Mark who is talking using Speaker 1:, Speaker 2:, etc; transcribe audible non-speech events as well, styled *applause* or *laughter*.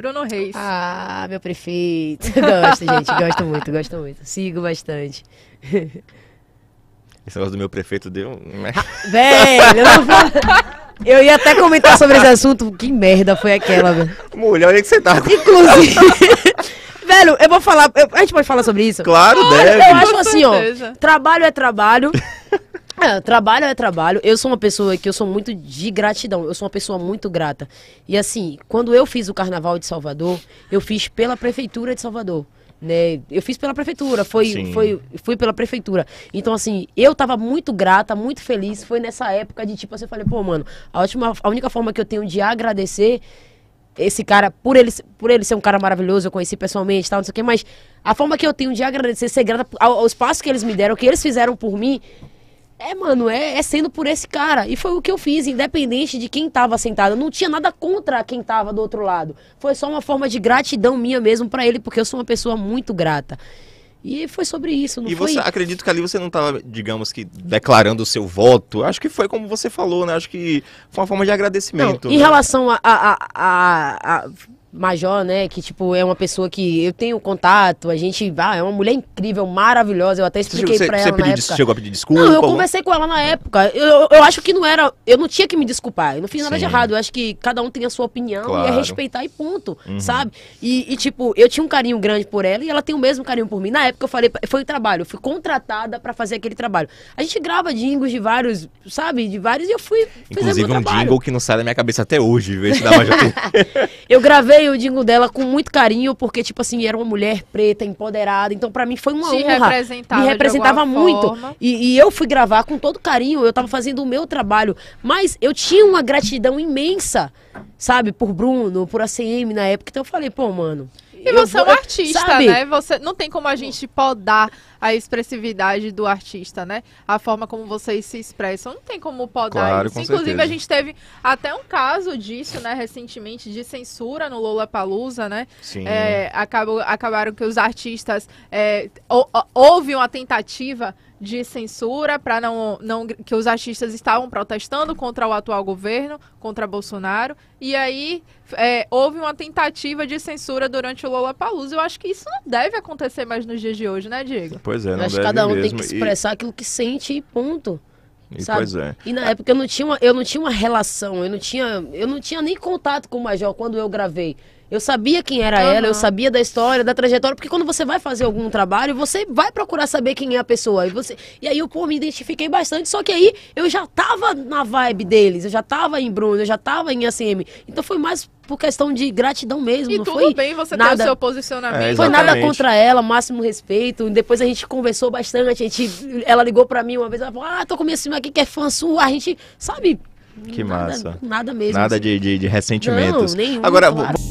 Speaker 1: Bruno Reis. Ah, meu prefeito. *laughs* Gosto, gente. Gosto muito, gosto muito. Sigo bastante. Esse negócio do meu prefeito deu. Ah, velho, eu não vou. Eu ia até comentar sobre esse assunto. Que merda foi aquela, velho? Mulher, olha é que você tá. Inclusive. *laughs* velho, eu vou falar. Eu, a gente pode falar sobre isso? Claro, deve. Eu acho assim, ó. Trabalho é trabalho. É, trabalho é trabalho. Eu sou uma pessoa que eu sou muito de gratidão. Eu sou uma pessoa muito grata. E assim, quando eu fiz o Carnaval de Salvador, eu fiz pela Prefeitura de Salvador. Né? Eu fiz pela prefeitura, foi, foi, fui pela prefeitura. Então, assim, eu tava muito grata, muito feliz. Foi nessa época de tipo assim, falei, pô, mano, a, última, a única forma que eu tenho de agradecer esse cara, por ele, por ele ser um cara maravilhoso, eu conheci pessoalmente, tal, não sei o quê, mas a forma que eu tenho de agradecer, ser grata ao, ao espaço que eles me deram, que eles fizeram por mim, é, mano, é, é, sendo por esse cara. E foi o que eu fiz, independente de quem tava sentado. não tinha nada contra quem tava do outro lado. Foi só uma forma de gratidão minha mesmo para ele, porque eu sou uma pessoa muito grata. E foi sobre isso, não e foi? E você, acredito que ali você não estava, digamos que, declarando o seu voto. Acho que foi como você falou, né? Acho que foi uma forma de agradecimento. Não, em né? relação a, a, a, a Major, né? Que, tipo, é uma pessoa que eu tenho contato, a gente. Ah, é uma mulher incrível, maravilhosa. Eu até expliquei você, pra você ela. Você na época. chegou a pedir desculpa? Não, eu conversei com ela na época. Eu, eu, acho que não era. Eu não tinha que me desculpar. Eu não fiz nada Sim. de errado. Eu acho que cada um tem a sua opinião claro. e é respeitar e ponto, uhum. sabe? E, e, tipo, eu tinha um carinho grande por ela e ela tem o mesmo carinho por mim. Na época eu falei, foi o trabalho. Eu fui contratada pra fazer aquele trabalho. A gente grava jingles de vários, sabe? De vários e eu fui. Inclusive um trabalho. jingle que não sai da minha cabeça até hoje, ver se dá mais eu gravei o jingle dela com muito carinho, porque, tipo assim, era uma mulher preta, empoderada. Então, para mim foi uma Te honra. Representava Me representava muito. E, e, eu fui gravar com todo carinho. Eu tava fazendo o meu trabalho. Mas eu tinha uma gratidão imensa, sabe, por Bruno, por ACM na época. Então eu falei, pô, mano. E você vou, é um artista, sabe? né? Você não tem como a gente podar a expressividade do artista, né? A forma como vocês se expressam, não tem como podar claro, isso. Com Inclusive certeza. a gente teve até um caso disso, né, recentemente de censura no Lola Palusa, né? Sim. É, acabou, acabaram que os artistas é, ou, ou, houve uma tentativa de censura para não, não que os artistas estavam protestando contra o atual governo, contra Bolsonaro, e aí é, houve uma tentativa de censura durante o Lollapalooza. Eu acho que isso não deve acontecer mais nos dias de hoje, né, Diego? Pois é, não Eu acho que cada um mesmo. tem que expressar e... aquilo que sente e ponto.
Speaker 2: E sabe? Pois é. E
Speaker 1: na época eu não tinha uma, eu não tinha uma relação, eu não tinha, eu não tinha nem contato com o Major quando eu gravei. Eu sabia quem era uhum. ela, eu sabia da história, da trajetória, porque quando você vai fazer algum trabalho, você vai procurar saber quem é a pessoa. E, você... e aí eu, pô, me identifiquei bastante, só que aí eu já tava na vibe deles, eu já tava em Bruno, eu já tava em ACM. Então foi mais por questão de gratidão mesmo. E não tudo foi bem você nada... ter o seu posicionamento. É, foi nada contra ela, máximo respeito. E depois a gente conversou bastante, a gente, ela ligou para mim uma vez, ela falou, ah, tô começando aqui que é fã sua. A gente, sabe... Que nada, massa. Nada mesmo. Nada assim. de, de, de ressentimentos. Não, nenhum, Agora, claro.